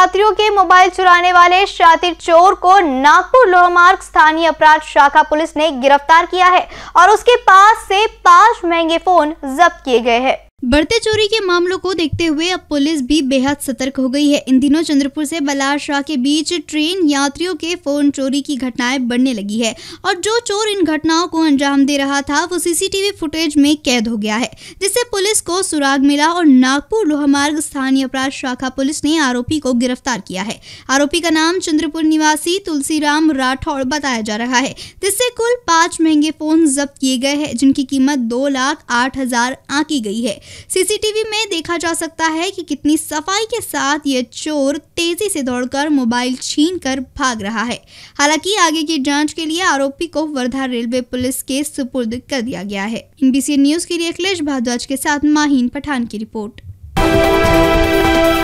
यात्रियों के मोबाइल चुराने वाले शातिर चोर को नागपुर लोहमार्ग स्थानीय अपराध शाखा पुलिस ने गिरफ्तार किया है और उसके पास से पांच महंगे फोन जब्त किए गए हैं बढ़ते चोरी के मामलों को देखते हुए अब पुलिस भी बेहद सतर्क हो गई है इन दिनों चंद्रपुर से बलारशाह के बीच ट्रेन यात्रियों के फोन चोरी की घटनाएं बढ़ने लगी है और जो चोर इन घटनाओं को अंजाम दे रहा था वो सीसीटीवी फुटेज में कैद हो गया है जिससे पुलिस को सुराग मिला और नागपुर लोहमार्ग स्थानीय अपराध शाखा पुलिस ने आरोपी को गिरफ्तार किया है आरोपी का नाम चंद्रपुर निवासी तुलसीराम राठौड़ बताया जा रहा है जिससे कुल पांच महंगे फोन जब्त किए गए हैं जिनकी कीमत दो लाख आठ हजार आकी गई है सीसीटीवी में देखा जा सकता है कि कितनी सफाई के साथ ये चोर तेजी से दौड़कर मोबाइल छीन कर भाग रहा है हालांकि आगे की जांच के लिए आरोपी को वर्धा रेलवे पुलिस के सुपुर्द कर दिया गया है एनबीसी न्यूज के लिए अखिलेश भारद्वाज के साथ माहीन पठान की रिपोर्ट